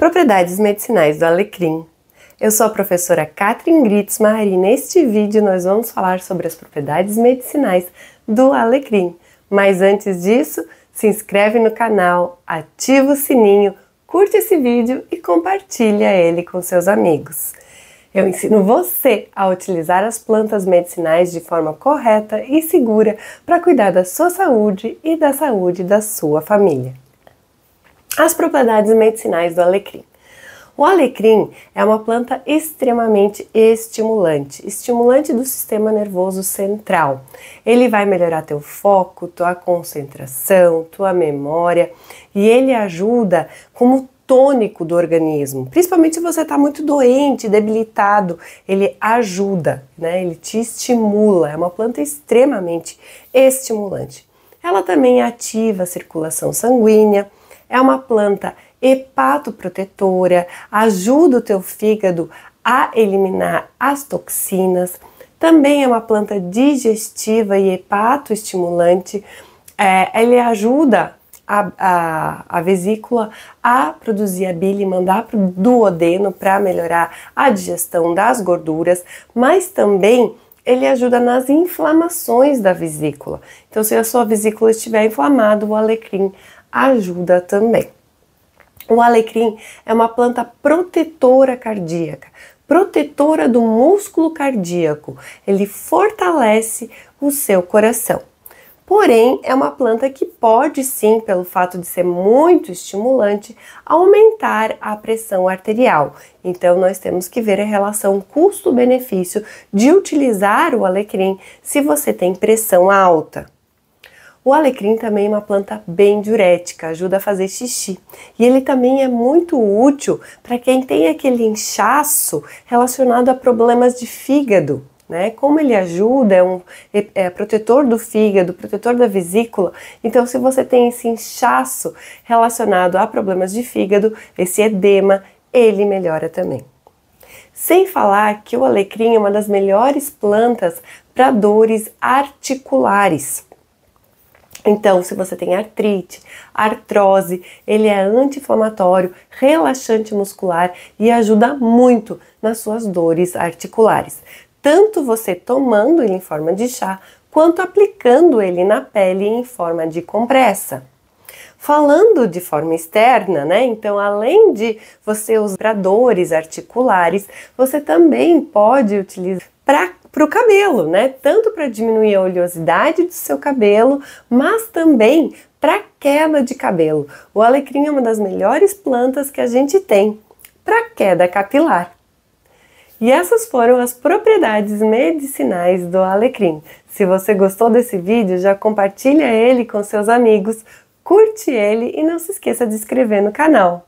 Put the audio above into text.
Propriedades medicinais do alecrim. Eu sou a professora Katrin Gritzmar e neste vídeo nós vamos falar sobre as propriedades medicinais do alecrim. Mas antes disso, se inscreve no canal, ativa o sininho, curte esse vídeo e compartilha ele com seus amigos. Eu ensino você a utilizar as plantas medicinais de forma correta e segura para cuidar da sua saúde e da saúde da sua família. As propriedades medicinais do alecrim. O alecrim é uma planta extremamente estimulante, estimulante do sistema nervoso central. Ele vai melhorar teu foco, tua concentração, tua memória e ele ajuda como tônico do organismo. Principalmente se você está muito doente, debilitado, ele ajuda, né? Ele te estimula. É uma planta extremamente estimulante. Ela também ativa a circulação sanguínea é uma planta hepatoprotetora, ajuda o teu fígado a eliminar as toxinas. Também é uma planta digestiva e hepatoestimulante. É, ele ajuda a, a, a, vesícula a produzir a bile, e mandar para o duodeno para melhorar a digestão das gorduras, mas também ele ajuda nas inflamações da vesícula. Então, se a sua vesícula estiver inflamada, o alecrim ajuda também. O alecrim é uma planta protetora cardíaca, protetora do músculo cardíaco. Ele fortalece o seu coração. Porém, é uma planta que pode sim, pelo fato de ser muito estimulante, aumentar a pressão arterial. Então, nós temos que ver a relação custo-benefício de utilizar o alecrim se você tem pressão alta. O alecrim também é uma planta bem diurética, ajuda a fazer xixi. E ele também é muito útil para quem tem aquele inchaço relacionado a problemas de fígado. Né? Como ele ajuda, é um é, é protetor do fígado, protetor da vesícula. Então, se você tem esse inchaço relacionado a problemas de fígado, esse edema, ele melhora também. Sem falar que o alecrim é uma das melhores plantas para dores articulares. Então, se você tem artrite, artrose, ele é anti-inflamatório, relaxante muscular e ajuda muito nas suas dores articulares. Tanto você tomando ele em forma de chá, quanto aplicando ele na pele em forma de compressa. Falando de forma externa, né? Então, além de você usar dores articulares, você também pode utilizar para para o cabelo, né? Tanto para diminuir a oleosidade do seu cabelo, mas também para queda de cabelo. O alecrim é uma das melhores plantas que a gente tem para queda capilar. E essas foram as propriedades medicinais do alecrim. Se você gostou desse vídeo, já compartilha ele com seus amigos, curte ele e não se esqueça de inscrever no canal.